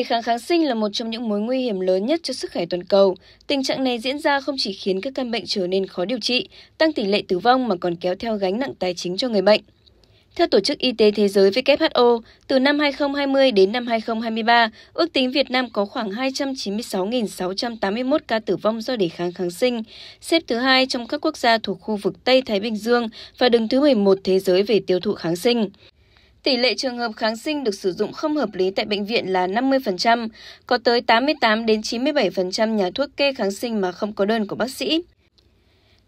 Đề kháng kháng sinh là một trong những mối nguy hiểm lớn nhất cho sức khỏe toàn cầu. Tình trạng này diễn ra không chỉ khiến các căn bệnh trở nên khó điều trị, tăng tỷ lệ tử vong mà còn kéo theo gánh nặng tài chính cho người bệnh. Theo Tổ chức Y tế Thế giới WHO, từ năm 2020 đến năm 2023, ước tính Việt Nam có khoảng 296.681 ca tử vong do đề kháng kháng sinh, xếp thứ hai trong các quốc gia thuộc khu vực Tây Thái Bình Dương và đứng thứ 11 thế giới về tiêu thụ kháng sinh. Tỷ lệ trường hợp kháng sinh được sử dụng không hợp lý tại bệnh viện là 50%, có tới 88 đến 97% nhà thuốc kê kháng sinh mà không có đơn của bác sĩ.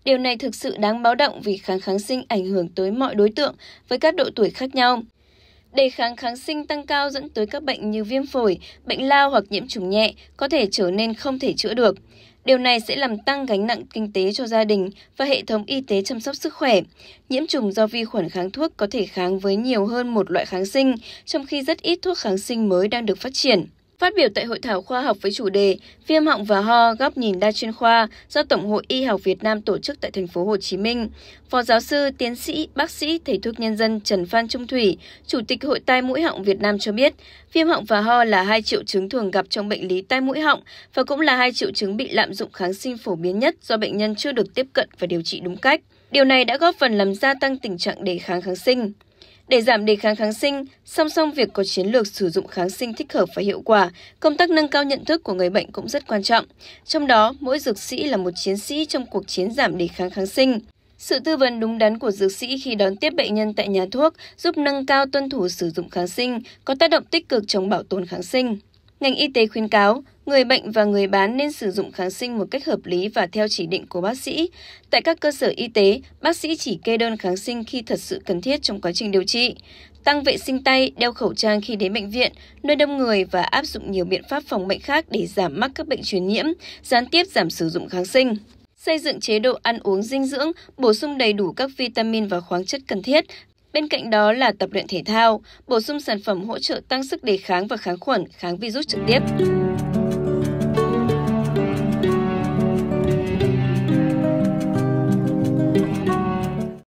Điều này thực sự đáng báo động vì kháng kháng sinh ảnh hưởng tới mọi đối tượng với các độ tuổi khác nhau. Đề kháng kháng sinh tăng cao dẫn tới các bệnh như viêm phổi, bệnh lao hoặc nhiễm trùng nhẹ có thể trở nên không thể chữa được. Điều này sẽ làm tăng gánh nặng kinh tế cho gia đình và hệ thống y tế chăm sóc sức khỏe. Nhiễm trùng do vi khuẩn kháng thuốc có thể kháng với nhiều hơn một loại kháng sinh, trong khi rất ít thuốc kháng sinh mới đang được phát triển. Phát biểu tại hội thảo khoa học với chủ đề Viêm họng và ho góc nhìn đa chuyên khoa do Tổng hội Y học Việt Nam tổ chức tại thành phố Hồ Chí Minh, Phó giáo sư, tiến sĩ, bác sĩ, thầy thuốc nhân dân Trần Phan Trung Thủy, Chủ tịch Hội tai mũi họng Việt Nam cho biết, viêm họng và ho là hai triệu chứng thường gặp trong bệnh lý tai mũi họng và cũng là hai triệu chứng bị lạm dụng kháng sinh phổ biến nhất do bệnh nhân chưa được tiếp cận và điều trị đúng cách. Điều này đã góp phần làm gia tăng tình trạng đề kháng kháng sinh. Để giảm đề kháng kháng sinh, song song việc có chiến lược sử dụng kháng sinh thích hợp và hiệu quả, công tác nâng cao nhận thức của người bệnh cũng rất quan trọng. Trong đó, mỗi dược sĩ là một chiến sĩ trong cuộc chiến giảm đề kháng kháng sinh. Sự tư vấn đúng đắn của dược sĩ khi đón tiếp bệnh nhân tại nhà thuốc giúp nâng cao tuân thủ sử dụng kháng sinh, có tác động tích cực trong bảo tồn kháng sinh. Ngành y tế khuyến cáo người bệnh và người bán nên sử dụng kháng sinh một cách hợp lý và theo chỉ định của bác sĩ. Tại các cơ sở y tế, bác sĩ chỉ kê đơn kháng sinh khi thật sự cần thiết trong quá trình điều trị. Tăng vệ sinh tay, đeo khẩu trang khi đến bệnh viện, nơi đông người và áp dụng nhiều biện pháp phòng bệnh khác để giảm mắc các bệnh truyền nhiễm, gián tiếp giảm sử dụng kháng sinh xây dựng chế độ ăn uống dinh dưỡng, bổ sung đầy đủ các vitamin và khoáng chất cần thiết Bên cạnh đó là tập luyện thể thao, bổ sung sản phẩm hỗ trợ tăng sức đề kháng và kháng khuẩn, kháng virus trực tiếp.